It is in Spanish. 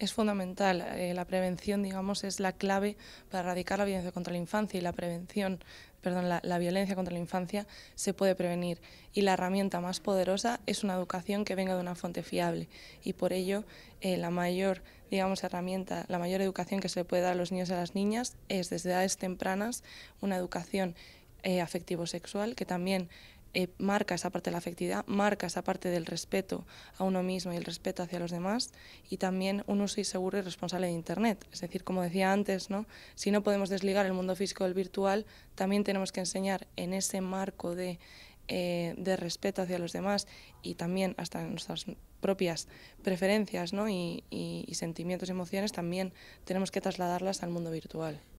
Es fundamental. Eh, la prevención, digamos, es la clave para erradicar la violencia contra la infancia y la prevención, perdón, la, violencia contra la infancia se puede prevenir. Y la herramienta más poderosa es una educación que venga de una fuente fiable. Y por ello, eh, la mayor, digamos, herramienta, la mayor educación que se puede dar a los niños y a las niñas es desde edades tempranas una educación eh, afectivo-sexual que también eh, marca esa parte de la afectividad, marca esa parte del respeto a uno mismo y el respeto hacia los demás y también un uso seguro y responsable de Internet. Es decir, como decía antes, ¿no? si no podemos desligar el mundo físico del virtual, también tenemos que enseñar en ese marco de, eh, respeto hacia los demás y también hasta nuestras propias preferencias y, y sentimientos y emociones, también tenemos que trasladarlas al mundo virtual.